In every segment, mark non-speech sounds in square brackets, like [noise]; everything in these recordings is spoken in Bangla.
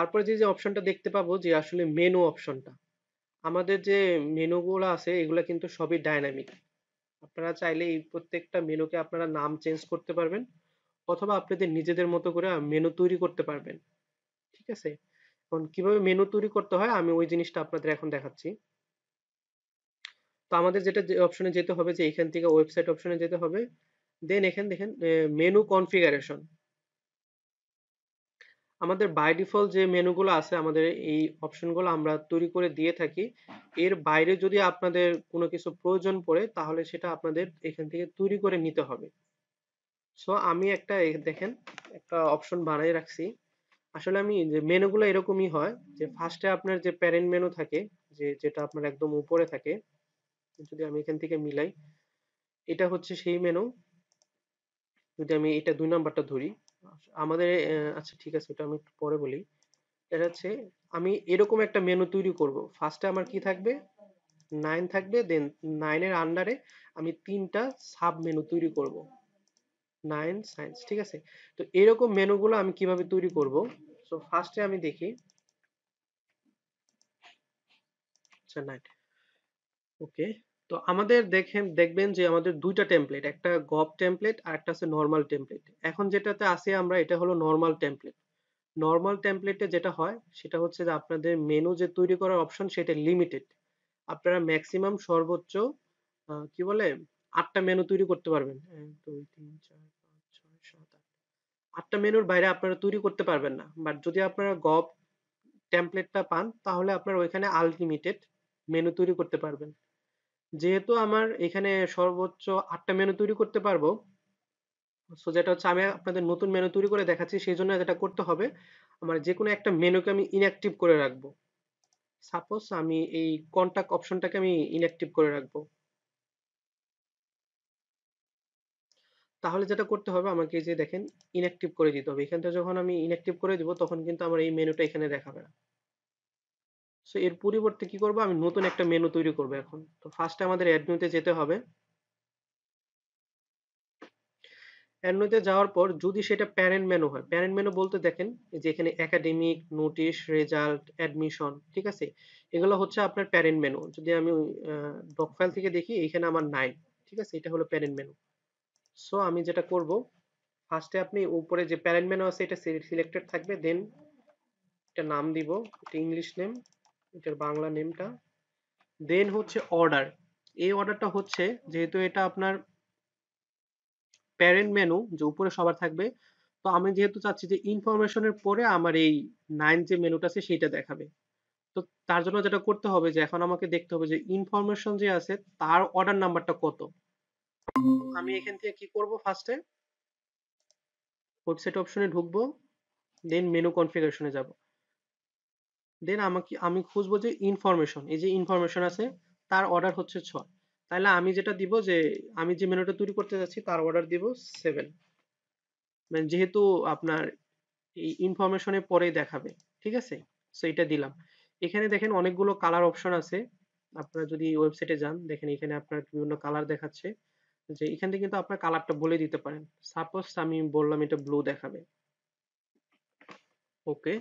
তারপরে যে যে অপশনটা দেখতে পাবো যে আসলে মেনু অপশনটা আমাদের যে মেনুগুলো আছে এগুলো কিন্তু সবই ডাইনামিক আপনারা চাইলে এই প্রত্যেকটা মেনুকে আপনারা নাম চেঞ্জ করতে পারবেন অথবা আপনাদের নিজেদের মতো করে মেনু তৈরি করতে পারবেন ঠিক আছে এখন কিভাবে মেনু তৈরি করতে হয় আমি ওই জিনিসটা আপনাদের এখন দেখাচ্ছি তো আমাদের যেটা অপশনে যেতে হবে যে এখান থেকে ওয়েবসাইট অপশনে যেতে হবে দেন এখানে দেখেন মেনু কনফিগারেশন আমাদের বাই ডিফল্ট যে মেনুগুলো আছে আমাদের এই অপশনগুলো আমরা তৈরি করে দিয়ে থাকি এর বাইরে যদি আপনাদের কোনো কিছু প্রয়োজন পড়ে তাহলে সেটা আপনাদের এখান থেকে তৈরি করে নিতে হবে সো আমি একটা দেখেন একটা অপশন বানাই রাখছি আসলে আমি যে মেনুগুলো এরকমই হয় যে ফার্স্টে আপনার যে প্যারেন্ট মেনু থাকে যে যেটা আপনার একদম উপরে থাকে যদি আমি এখান থেকে মিলাই এটা হচ্ছে সেই মেনু যদি আমি এটা দুই নাম্বারটা ধরি আমাদের আচ্ছা ঠিক আছে এটা আমি একটু পরে বলি এটা হচ্ছে আমি এরকম একটা মেনু তৈরি করব ফার্স্টে আমার কি থাকবে নাইন থাকবে দেন নাইনের আন্ডারে আমি তিনটা সাব মেনু তৈরি করব নাইন সায়েন্স ঠিক আছে তো এরকম মেনুগুলো আমি কিভাবে তৈরি করব সো ফার্স্টে আমি দেখি আচ্ছা নাইন ওকে তো আমাদের দেখেন দেখবেন যে আমাদের দুইটা টেমপ্লেট একটা গভ টেমপ্লেট আর একটা আছে নর্মাল টেমপ্লেট এখন যেটাতে আছি আমরা এটা হলো নর্মাল টেমপ্লেট নর্মাল টেমপ্লেটে যেটা হয় সেটা হচ্ছে যে আপনাদের মেনু যে তৈরি করার অপশন সেটা লিমিটেড আপনারা ম্যাক্সিমাম সর্বোচ্চ কি বলে আটটা মেনু তৈরি করতে পারবেন দুই তিন চার পাঁচ ছয় সাত আট আটটা মেনুর বাইরে আপনারা তৈরি করতে পারবেন না বাট যদি আপনারা গভ টেমপ্লেটটা পান তাহলে আপনারা ওইখানে আনলিমিটেড মেনু তৈরি করতে পারবেন যেহেতু আমার এখানে সর্বোচ্চ আটটা মেনু তৈরি করতে পারবো সো যেটা হচ্ছে আমি আপনাদের নতুন মেনু তৈরি করে দেখাচ্ছি সেই জন্য যেটা করতে হবে আমার যে কোনো একটা মেনুকে আমি ইনঅ্যাক্টিভ করে রাখবো সাপোজ আমি এই কন্ট্যাক্ট অপশনটাকে আমি ইনঅ্যাক্টিভ করে রাখবো তাহলে যেটা করতে হবে আমাকে যে দেখেন ইনঅ্যাক্টিভ করে দিতে হবে এখানটা যখন আমি ইনঅ্যাক্টিভ করে দিব তখন কিন্তু আমার এই মেনুটা এখানে দেখাবে না সো এর পরিবর্তে কি করব আমি নতুন একটা মেনু তৈরি করব এখন তো ফার্স্টে আমাদের অ্যাড মেনুতে যেতে হবে অ্যাড যাওয়ার পর যদি সেটা প্যারেন্ট মেনু হয় প্যারেন্ট মেনু বলতে দেখেন যে এখানে একাডেমিক নোটিশ রেজাল্ট অ্যাডমিশন ঠিক আছে এগুলো হচ্ছে আপনার প্যারেন্ট মেনু যদি আমি ডক ফাইল থেকে দেখি এখানে আমার নাই ঠিক আছে এটা হলো প্যারেন্ট মেনু সো আমি যেটা করব ফার্স্টে আপনি উপরে যে প্যারেন্ট মেনু আছে এটা সিলেক্টেড থাকবে দেন এটা নাম দিব এটা ইংলিশ নেম এটার বাংলা নেমটা দেন হচ্ছে অর্ডার এই অর্ডারটা হচ্ছে যেহেতু এটা আপনার প্যারেন্ট মেনু যে উপরে সবার থাকবে তো আমি যেহেতু চাচ্ছি যে ইনফরমেশনের পরে আমার এই নাইন যে মেনুটা আছে সেইটা দেখাবে তো তার জন্য যেটা করতে হবে যে এখন আমাকে দেখতে হবে যে ইনফরমেশন যে আছে তার অর্ডার নাম্বারটা কত আমি এখান থেকে কি করব ফার্স্টে ওয়েবসাইট অপশনে ঢুকবো দেন মেনু কনফিগারেশনে যাবো দেন আমাকে আমি খুঁজবো যে ইনফরমেশন এই যে ইনফরমেশন আছে তার অর্ডার হচ্ছে ছয় তাহলে আমি যেটা দিব যে আমি যে মেনুটা তৈরি করতে যাচ্ছি তার অর্ডার দিব সেভেন মানে যেহেতু আপনার এই ইনফরমেশনের পরে দেখাবে ঠিক আছে সো এটা দিলাম এখানে দেখেন অনেকগুলো কালার অপশন আছে আপনারা যদি ওয়েবসাইটে যান দেখেন এখানে আপনার বিভিন্ন কালার দেখাচ্ছে যে এখান থেকে কিন্তু আপনার কালারটা বলে দিতে পারেন সাপোজ আমি বললাম এটা ব্লু দেখাবে ওকে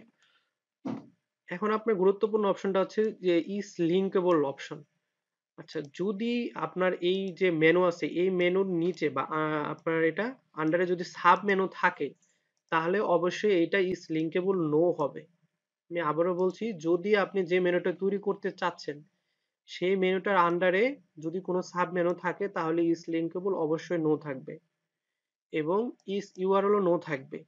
এখন আপনার গুরুত্বপূর্ণ অপশনটা হচ্ছে যে ইস লিঙ্কেবল অপশন আচ্ছা যদি আপনার এই যে মেনু আছে এই মেনুর নিচে বা আপনার এটা আন্ডারে যদি সাব মেনু থাকে তাহলে অবশ্যই এটা ইস লিঙ্কেবল নো হবে আমি আবারও বলছি যদি আপনি যে মেনুটা তৈরি করতে চাচ্ছেন সেই মেনুটার আন্ডারে যদি কোনো সাব মেনু থাকে তাহলে ইস লিঙ্কেবল অবশ্যই নো থাকবে এবং ইস ইউআরএলও নো থাকবে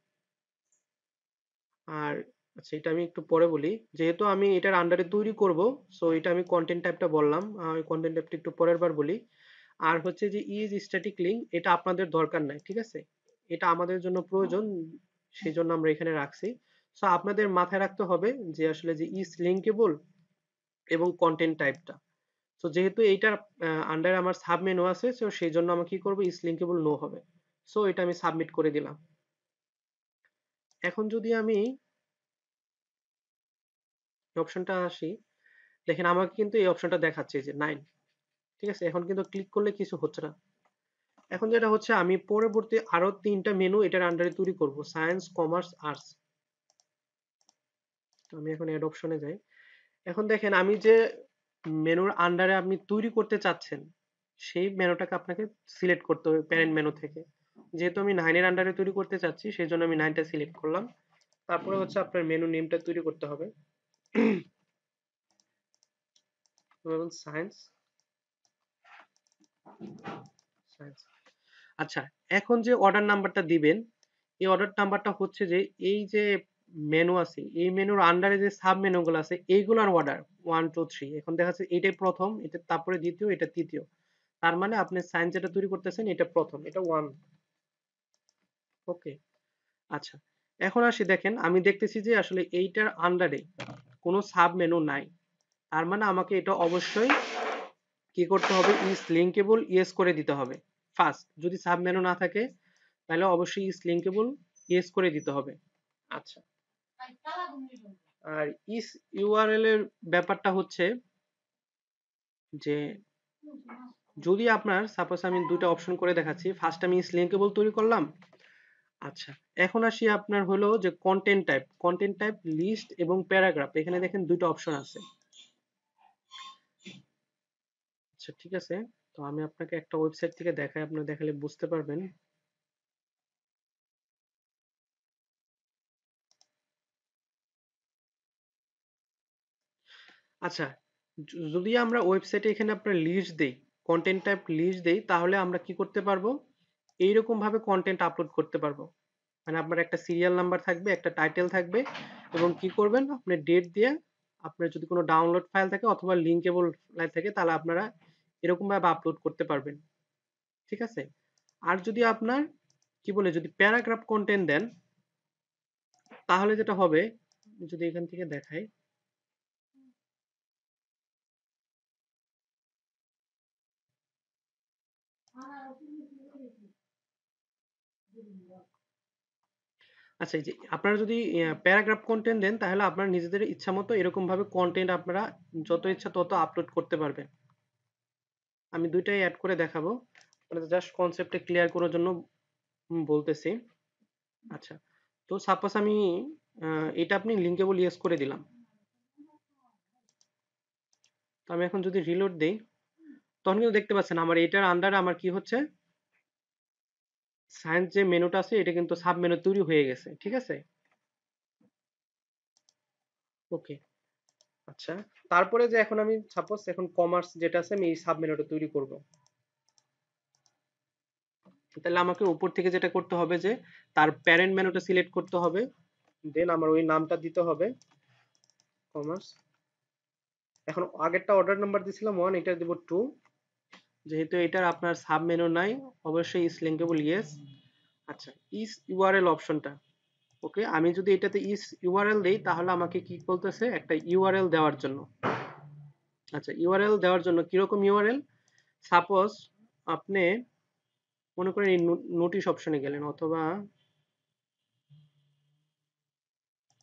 আর আচ্ছা এটা আমি একটু পরে বলি যেহেতু আমি এটার আন্ডারে তৈরি করব সো এটা আমি কন্টেন্ট টাইপটা বললাম আমি কন্টেন্ট টাইপটা একটু পরের বার বলি আর হচ্ছে যে ইজ স্ট্যাটিক লিঙ্ক এটা আপনাদের দরকার নাই ঠিক আছে এটা আমাদের জন্য প্রয়োজন সেই জন্য আমরা এখানে রাখছি সো আপনাদের মাথায় রাখতে হবে যে আসলে যে ইজ লিঙ্কেবল এবং কন্টেন্ট টাইপটা সো যেহেতু এইটার আন্ডারে আমার সাবমেনু আছে সো সেই জন্য আমি কি করবো ইজ লিঙ্কেবল নো হবে সো এটা আমি সাবমিট করে দিলাম এখন যদি আমি অপশনটা আসি দেখেন আমাকে কিন্তু এই অপশনটা দেখাচ্ছে যে নাইন ঠিক আছে এখন কিন্তু ক্লিক করলে কিছু হচ্ছে না এখন যেটা হচ্ছে আমি পরবর্তী আরো তিনটা মেনু এটার আন্ডারে তৈরি করব সায়েন্স কমার্স আর্টস আমি এখন এড অপশনে যাই এখন দেখেন আমি যে মেনুর আন্ডারে আপনি তৈরি করতে চাচ্ছেন সেই মেনুটাকে আপনাকে সিলেক্ট করতে হবে প্যারেন্ট মেনু থেকে যেহেতু আমি নাইনের আন্ডারে তৈরি করতে চাচ্ছি সেই জন্য আমি নাইনটা সিলেক্ট করলাম তারপরে হচ্ছে আপনার মেনু নেমটা তৈরি করতে হবে [clears throat] আচ্ছা এখন যে অর্ডার নাম্বারটা দিবেন এই অর্ডার নাম্বারটা হচ্ছে যে এই যে মেনু আছে এই মেনুর আন্ডারে যে সাব মেনুগুলো আছে এইগুলোর অর্ডার ওয়ান টু থ্রি এখন দেখা যাচ্ছে এটাই প্রথম এটা তারপরে দ্বিতীয় এটা তৃতীয় তার মানে আপনি সাইন্স যেটা তৈরি করতেছেন এটা প্রথম এটা ওয়ান ওকে আচ্ছা এখন আসি দেখেন আমি দেখতেছি যে আসলে এইটার আন্ডারে কোনো সাব মেনু নাই তার মানে আমাকে এটা অবশ্যই কি করতে হবে ইস লিঙ্কেবল ইয়েস করে দিতে হবে ফার্স্ট যদি সাব মেনু না থাকে তাহলে অবশ্যই ইস লিঙ্কেবল ইয়েস করে দিতে হবে আচ্ছা আর ইস ইউআরএল এর ব্যাপারটা হচ্ছে যে যদি আপনার সাপোজ আমি দুটো অপশন করে দেখাচ্ছি ফার্স্ট আমি ইস লিঙ্কেবল তৈরি করলাম আচ্ছা এখন আসি আপনার হলো যে content type content type list এবং প্যারাগ্রাফ এখানে দেখেন দুটো অপশন আছে আচ্ছা ঠিক আছে তো আমি আপনাকে একটা ওয়েবসাইট থেকে দেখাই আপনি দেখালে বুঝতে পারবেন আচ্ছা যদি আমরা ওয়েবসাইটে এখানে আপনার লিস্ট দেই কন্টেন্ট টাইপ লিস্ট দেই তাহলে আমরা কি করতে পারবো ভাবে কন্টেন্ট আপলোড করতে পারবো মানে আপনার একটা সিরিয়াল নাম্বার থাকবে একটা টাইটেল থাকবে এবং কি করবেন আপনি ডেট দিয়ে আপনার যদি কোনো ডাউনলোড ফাইল থাকে অথবা লিঙ্কেবল ফাইল থাকে তাহলে আপনারা এরকমভাবে আপলোড করতে পারবেন ঠিক আছে আর যদি আপনার কি বলে যদি প্যারাগ্রাফ কন্টেন্ট দেন তাহলে যেটা হবে যদি এখান থেকে দেখাই আচ্ছা এই যে আপনারা যদি প্যারাগ্রাফ কন্টেন্ট দেন তাহলে আপনারা নিজেদের ইচ্ছা মতো এরকমভাবে কন্টেন্ট আপনারা যত ইচ্ছা তত আপলোড করতে পারবেন আমি দুইটাই অ্যাড করে দেখাবো আপনাদের জাস্ট কনসেপ্টে ক্লিয়ার করার জন্য বলতেছি আচ্ছা তো সাপোজ আমি এটা আপনি লিঙ্কেবল ইউজ করে দিলাম তো আমি এখন যদি রিলোড দেই তখন কিন্তু দেখতে পাচ্ছেন আমার এটার আন্ডারে আমার কি হচ্ছে সায়েন্স যে মেনুটা আছে এটা কিন্তু সাব মেনু তৈরি হয়ে গেছে ঠিক আছে ওকে আচ্ছা তারপরে যে এখন আমি সাপোজ এখন কমার্স যেটা আছে আমি এই সাব মেনুটা তৈরি করব তাহলে আমাকে উপর থেকে যেটা করতে হবে যে তার প্যারেন্ট মেনুটা সিলেক্ট করতে হবে দেন আমার ওই নামটা দিতে হবে কমার্স এখন আগেরটা অর্ডার নাম্বার দিয়েছিলাম ওয়ান এটা দেব টু যেহেতু এটার আপনার সাব মেনু নাই অবশ্যই ইস লিঙ্কেবল ইয়েস আচ্ছা ইস ইউআরএল অপশনটা ওকে আমি যদি এটাতে ইস ইউআরএল দেই তাহলে আমাকে কি বলতেছে একটা ইউআরএল দেওয়ার জন্য আচ্ছা ইউআরএল দেওয়ার জন্য কিরকম ইউআরএল সাপোজ আপনি মনে করেন নোটিশ অপশনে গেলেন অথবা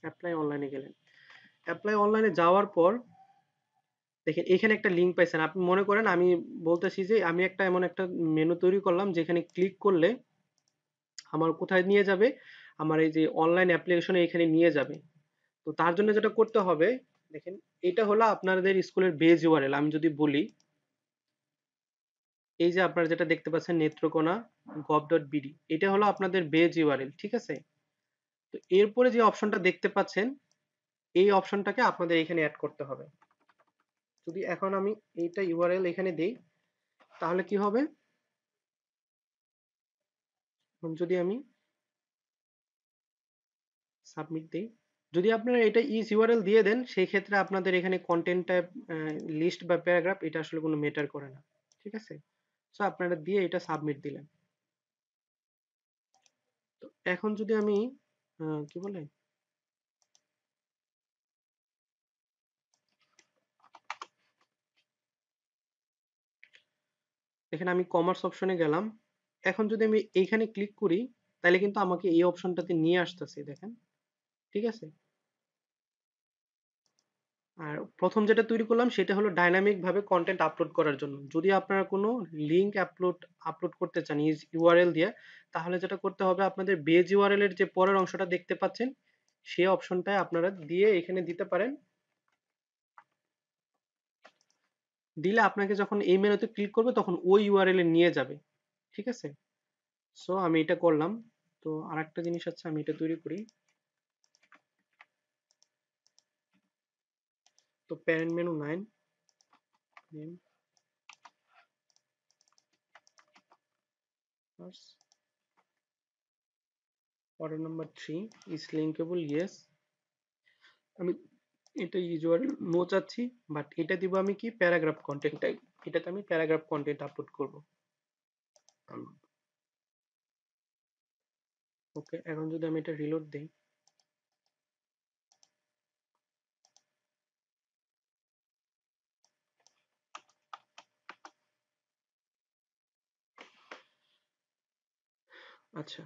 অ্যাপ্লাই অনলাইনে গেলেন অ্যাপ্লাই অনলাইনে যাওয়ার পর দেখেন এখানে একটা লিঙ্ক পাইছেন আপনি মনে করেন আমি বলতেছি যে আমি একটা এমন একটা মেনু তৈরি করলাম যেখানে ক্লিক করলে আমার কোথায় নিয়ে যাবে আমার এই যে অনলাইন অ্যাপ্লিকেশনে এখানে নিয়ে যাবে তো তার জন্য যেটা করতে হবে দেখেন এটা হলো আপনাদের স্কুলের বেজ ইউআরএল আমি যদি বলি এই যে আপনারা যেটা দেখতে পাচ্ছেন নেত্রকোনা গভ ডট বিডি এটা হলো আপনাদের বেজ ইউআরএল ঠিক আছে তো এরপরে যে অপশনটা দেখতে পাচ্ছেন এই অপশনটাকে আপনাদের এখানে অ্যাড করতে হবে যদি এখন আমি এইটা ইউআরএল এখানে দেই তাহলে কি হবে যদি আমি সাবমিট দেই যদি আপনারা এটা ইস ইউআরএল দিয়ে দেন সেই ক্ষেত্রে আপনাদের এখানে কন্টেন্ট টাইপ লিস্ট বা প্যারাগ্রাফ এটা আসলে কোনো ম্যাটার করে না ঠিক আছে সো আপনারা দিয়ে এটা সাবমিট দিলেন তো এখন যদি আমি কি বলে এখানে আমি কমার্স অপশনে গেলাম এখন যদি আমি এইখানে ক্লিক করি তাহলে কিন্তু আমাকে এই অপশনটাতে নিয়ে আসতেছে দেখেন ঠিক আছে আর প্রথম যেটা তৈরি করলাম সেটা হলো ডাইনামিক ভাবে কন্টেন্ট আপলোড করার জন্য যদি আপনারা কোনো লিংক আপলোড আপলোড করতে চান ইউআরএল দিয়ে তাহলে যেটা করতে হবে আপনাদের বেজ ইউআরএল এর যে পরের অংশটা দেখতে পাচ্ছেন সেই অপশনটায় আপনারা দিয়ে এখানে দিতে পারেন দিলে আপনাকে যখন এই মেনুতে ক্লিক করবে তখন ওই ইউআরএল এ নিয়ে যাবে ঠিক আছে সো আমি এটা করলাম তো আর একটা জিনিস আছে আমি এটা তৈরি করি তো parent menu nine order number 3 is linkable yes i mean এটা ইউজুয়াল নো চাচ্ছি বাট এটা দিব আমি কি প্যারাগ্রাফ কন্টেন্ট টাইপ এটাতে আমি প্যারাগ্রাফ কন্টেন্ট আপলোড করব ওকে এখন যদি আমি এটা রিলোড দেই আচ্ছা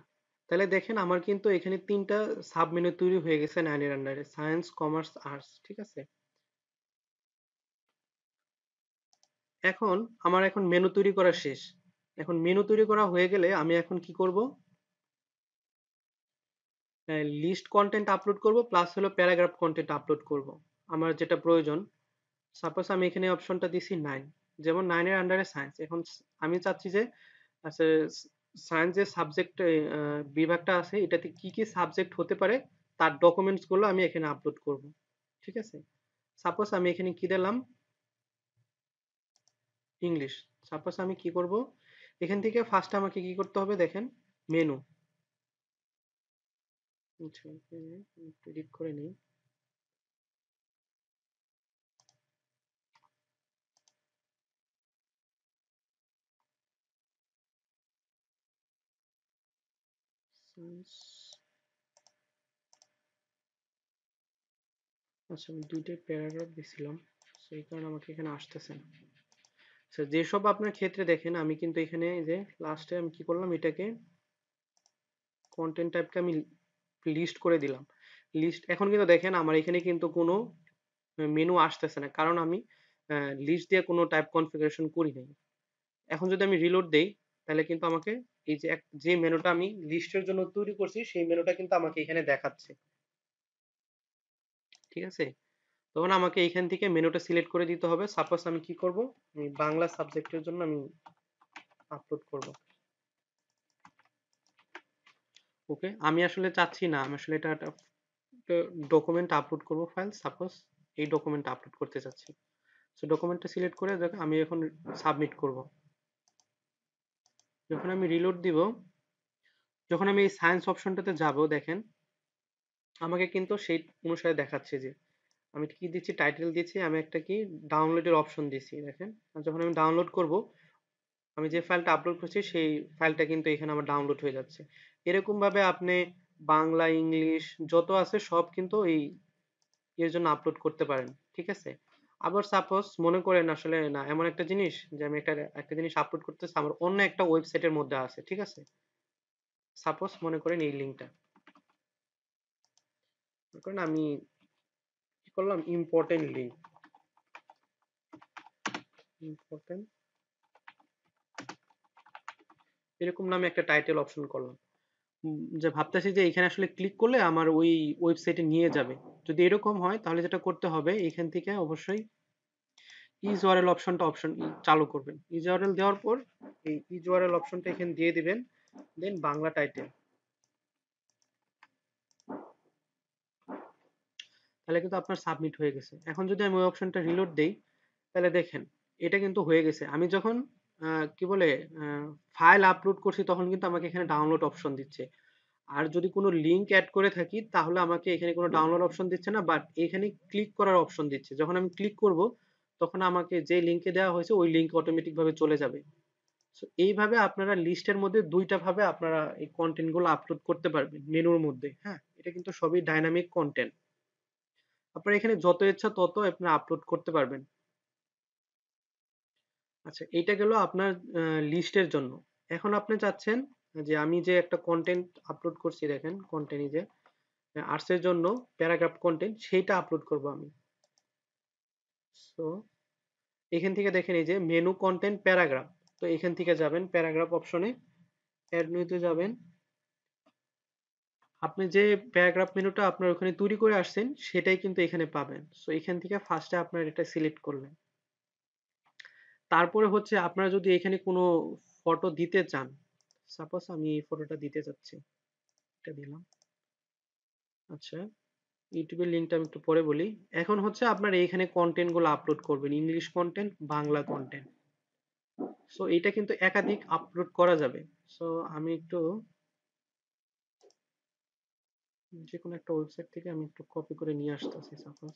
তাহলে দেখেন আমার কিন্তু এখানে তিনটা সাব মেনু তৈরি হয়ে গেছে নাইনের আন্ডারে সায়েন্স কমার্স আর্টস ঠিক আছে এখন আমার এখন মেনু তৈরি করা শেষ এখন মেনু তৈরি করা হয়ে গেলে আমি এখন কি করব লিস্ট কন্টেন্ট আপলোড করব প্লাস হলো প্যারাগ্রাফ কন্টেন্ট আপলোড করব আমার যেটা প্রয়োজন সাপোজ আমি এখানে অপশনটা দিছি নাইন যেমন নাইনের আন্ডারে সায়েন্স এখন আমি চাচ্ছি যে আচ্ছা সায়েন্স যে সাবজেক্ট বিভাগটা আছে এটাতে কি কি সাবজেক্ট হতে পারে তার ডকুমেন্টসগুলো আমি এখানে আপলোড করব ঠিক আছে সাপোজ আমি এখানে কি দিলাম ইংলিশ সাপোজ আমি কি করব এখান থেকে ফার্স্ট আমাকে কি করতে হবে দেখেন মেনু আচ্ছা করে নেই সেন্স আচ্ছা আমি দুইটাই প্যারাগ্রাফ দিছিলাম সেই কারণে আমাকে এখানে আসতেছে না আচ্ছা যেসব আপনার ক্ষেত্রে দেখেন আমি কিন্তু এখানে যে লাস্টে আমি কি করলাম এটাকে কন্টেন্ট টাইপকে আমি লিস্ট করে দিলাম লিস্ট এখন কিন্তু দেখেন আমার এখানে কিন্তু কোনো মেনু আসতেছে না কারণ আমি লিস্ট দিয়ে কোনো টাইপ কনফিগারেশন করি নাই এখন যদি আমি রিলোড দেই তাহলে কিন্তু আমাকে এই যে যে মেনুটা আমি লিস্টের জন্য তৈরি করছি সেই মেনুটা কিন্তু আমাকে এখানে দেখাচ্ছে ঠিক আছে তখন আমাকে এখান থেকে মেনুটা সিলেক্ট করে দিতে হবে সাপোজ আমি কি করব আমি বাংলা সাবজেক্টের জন্য আমি আপলোড করব ওকে আমি আসলে চাচ্ছি না আমি আসলে এটা ডকুমেন্ট আপলোড করব ফাইল সাপোজ এই ডকুমেন্ট আপলোড করতে চাচ্ছি সো ডকুমেন্টটা সিলেক্ট করে আমি এখন সাবমিট করব যখন আমি রিলোড দিব যখন আমি এই সায়েন্স অপশনটাতে যাব দেখেন আমাকে কিন্তু সেই অনুসারে দেখাচ্ছে যে আমি কি দিচ্ছি টাইটেল দিচ্ছি আমি একটা কি ডাউনলোডের অপশন দিচ্ছি দেখেন আর যখন আমি ডাউনলোড করব আমি যে ফাইলটা আপলোড করছি সেই ফাইলটা কিন্তু এখানে আমার ডাউনলোড হয়ে যাচ্ছে এরকমভাবে আপনি বাংলা ইংলিশ যত আছে সব কিন্তু এই এর জন্য আপলোড করতে পারেন ঠিক আছে আবার সাপোজ মনে করেন আসলে না এমন একটা জিনিস যে আমি একটা একটা জিনিস আপলোড করতেছি আমার অন্য একটা ওয়েবসাইটের মধ্যে আছে ঠিক আছে সাপোজ মনে করেন এই লিঙ্কটা করেন আমি কি করলাম ইম্পর্টেন্ট লিঙ্ক ইম্পর্টেন্ট এরকম নামে একটা টাইটেল অপশন করলাম যে ভাবতেছি যে এখানে আসলে ক্লিক করলে আমার ওই ওয়েবসাইটে নিয়ে যাবে যদি এরকম হয় তাহলে যেটা করতে হবে এখান থেকে অবশ্যই ইজওয়ারেল অপশনটা অপশন চালু করবেন ইজওয়ারেল দেওয়ার পর এই ইজওয়ারেল অপশনটা এখানে দিয়ে দিবেন দেন বাংলা টাইটেল তাহলে কিন্তু আপনার সাবমিট হয়ে গেছে এখন যদি আমি ওই অপশনটা রিলোড দেই তাহলে দেখেন এটা কিন্তু হয়ে গেছে আমি যখন কি বলে ফাইল আপলোড করছি তখন কিন্তু আমাকে এখানে ডাউনলোড অপশন দিচ্ছে আর যদি কোনো লিঙ্ক অ্যাড করে থাকি তাহলে আমাকে এখানে কোনো ডাউনলোড অপশন দিচ্ছে না বাট এখানে ক্লিক করার অপশন দিচ্ছে যখন আমি ক্লিক করব তখন আমাকে যে লিঙ্কে দেওয়া হয়েছে ওই লিঙ্ক অটোমেটিকভাবে চলে যাবে সো এইভাবে আপনারা লিস্টের মধ্যে দুইটা ভাবে আপনারা এই কন্টেন্টগুলো আপলোড করতে পারবেন মেনুর মধ্যে হ্যাঁ এটা কিন্তু সবই ডাইনামিক কন্টেন্ট আপনারা এখানে যত ইচ্ছা তত আপনারা আপলোড করতে পারবেন আচ্ছা এটা গেল আপনার লিস্টের জন্য এখন আপনি চাচ্ছেন যে আমি যে একটা কন্টেন্ট আপলোড করছি দেখেন কন্টেন্ট যে আর্টসের জন্য প্যারাগ্রাফ কন্টেন্ট সেইটা আপলোড করব আমি সো এখান থেকে দেখেন এই যে মেনু কন্টেন্ট প্যারাগ্রাফ তো এখান থেকে যাবেন প্যারাগ্রাফ অপশনে অ্যাড মেনুতে যাবেন আপনি যে প্যারাগ্রাফ মেনুটা আপনার ওখানে তৈরি করে আসছেন সেটাই কিন্তু এখানে পাবেন সো এখান থেকে ফার্স্টে আপনার এটা সিলেক্ট করলেন তারপরে হচ্ছে আপনারা যদি এখানে কোনো ফটো দিতে চান সাপোজ আমি এই ফটোটা দিতে চাচ্ছি এটা দিলাম আচ্ছা ইউটিউবের লিঙ্কটা আমি একটু পরে বলি এখন হচ্ছে আপনারা এখানে কন্টেন্টগুলো আপলোড করবেন English content Bangla content so এটা কিন্তু একাধিক আপলোড করা যাবে সো আমি একটু যে কোনো একটা ওয়েবসাইট থেকে আমি একটু কপি করে নিয়ে আসতেছি সাপোজ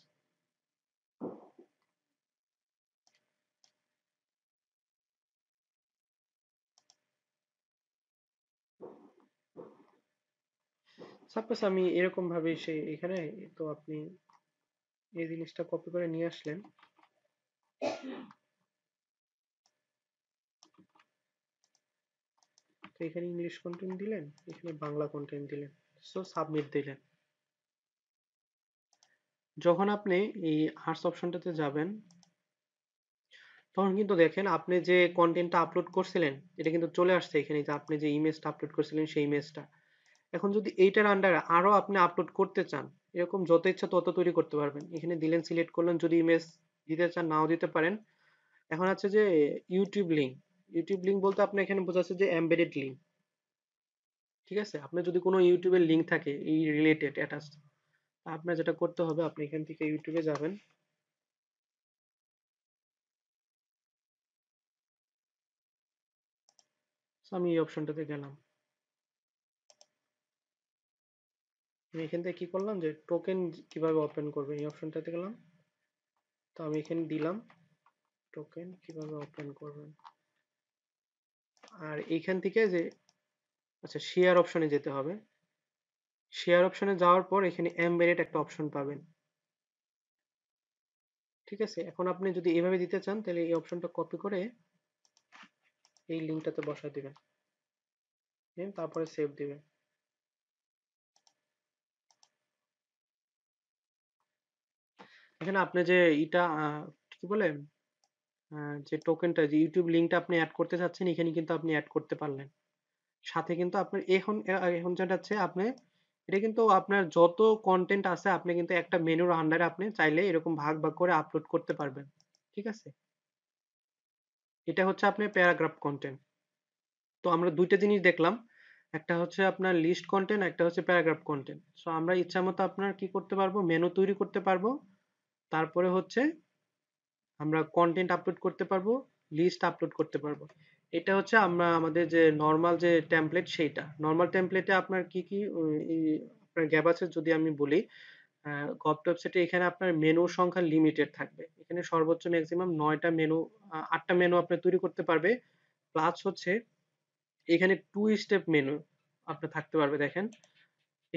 সাপোজ আমি এরকম ভাবে সেই এখানে তো আপনি এই জিনিসটা কপি করে নিয়ে আসলেন তো এখানে ইংলিশ কন্টেন্ট দিলেন এখানে বাংলা কন্টেন্ট দিলেন সো সাবমিট দিলেন যখন আপনি এই আর্টস অপশনটাতে যাবেন তখন কিন্তু দেখেন আপনি যে কন্টেন্টটা আপলোড করছিলেন এটা কিন্তু চলে আসছে এখানে যে আপনি যে ইমেজটা আপলোড করছিলেন সেই ইমেজটা এখন যদি এইটার আন্ডারে আরও আপনি আপলোড করতে চান এরকম যত ইচ্ছা তত তৈরি করতে পারবেন এখানে দিলেন সিলেক্ট করলেন যদি ইমেজ দিতে চান নাও দিতে পারেন এখন আছে যে ইউটিউব লিঙ্ক ইউটিউব লিঙ্ক বলতে আপনি এখানে বোঝাচ্ছে যে এমবেডেড লিঙ্ক ঠিক আছে আপনি যদি কোনো ইউটিউবের লিঙ্ক থাকে এই রিলেটেড অ্যাটাচ আপনার যেটা করতে হবে আপনি এখান থেকে ইউটিউবে যাবেন আমি এই অপশনটাতে গেলাম আমি এখান থেকে কি করলাম যে টোকেন কিভাবে ওপেন করবে এই অপশনটাতে গেলাম তো আমি এখানে দিলাম টোকেন কিভাবে ওপেন করবেন আর এইখান থেকে যে আচ্ছা শেয়ার অপশনে যেতে হবে শেয়ার অপশনে যাওয়ার পর এখানে এমবেডেড একটা অপশন পাবেন ঠিক আছে এখন আপনি যদি এভাবে দিতে চান তাহলে এই অপশনটা কপি করে এই লিঙ্কটাতে বসায় দিবেন তারপরে সেভ দিবেন এখানে আপনি যে এটা কি বলে আহ, যে টোকেনটা যে ইউটিউব লিংকটা আপনি অ্যাড করতে চাচ্ছেন এখানে কিন্তু আপনি অ্যাড করতে পারলেন সাথে কিন্তু আপনার এখন এখন যেটা হচ্ছে আপনি এটা কিন্তু আপনার যত কন্টেন্ট আছে আপনি কিন্তু একটা মেনুর আন্ডারে আপনি চাইলে এরকম ভাগ ভাগ করে আপলোড করতে পারবেন ঠিক আছে এটা হচ্ছে আপনার প্যারাগ্রাফ কন্টেন্ট তো আমরা দুইটা জিনিস দেখলাম একটা হচ্ছে আপনার লিস্ট কন্টেন্ট একটা হচ্ছে প্যারাগ্রাফ কন্টেন্ট সো আমরা ইচ্ছা মতো আপনার কি করতে পারবো মেনু তৈরি করতে পারবো তারপরে হচ্ছে আমরা কন্টেন্ট আপলোড করতে পারবো লিস্ট আপলোড করতে পারবো এটা হচ্ছে আমরা আমাদের যে নর্মাল যে টেমপ্লেট সেইটা নর্মাল টেমপ্লেটে আপনার কি কি আপনার গ্যাপ আছে যদি আমি বলি টপ ওয়েবসাইটে এখানে আপনার মেনু সংখ্যা লিমিটেড থাকবে এখানে সর্বোচ্চ ম্যাক্সিমাম নয়টা মেনু আটটা মেনু আপনি তৈরি করতে পারবে প্লাস হচ্ছে এখানে টু স্টেপ মেনু আপনার থাকতে পারবে দেখেন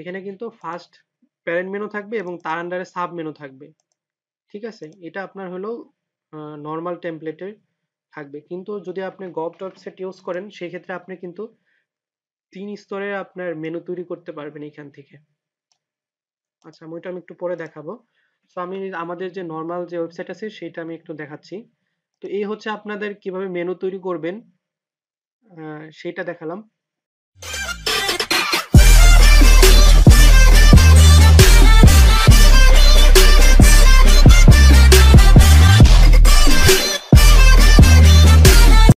এখানে কিন্তু ফার্স্ট প্যারেন্ট মেনু থাকবে এবং তার আন্ডারে সাব মেনু থাকবে ঠিক আছে এটা আপনার হলো নর্মাল টেমপ্লেটের থাকবে কিন্তু যদি আপনি গভ ডট সেট ইউজ করেন ক্ষেত্রে আপনি কিন্তু তিন স্তরে আপনার মেনু তৈরি করতে পারবেন এখান থেকে আচ্ছা আমি ওইটা আমি একটু পরে দেখাবো সো আমি আমাদের যে নর্মাল যে ওয়েবসাইট আছে সেটা আমি একটু দেখাচ্ছি তো এই হচ্ছে আপনাদের কিভাবে মেনু তৈরি করবেন সেটা দেখালাম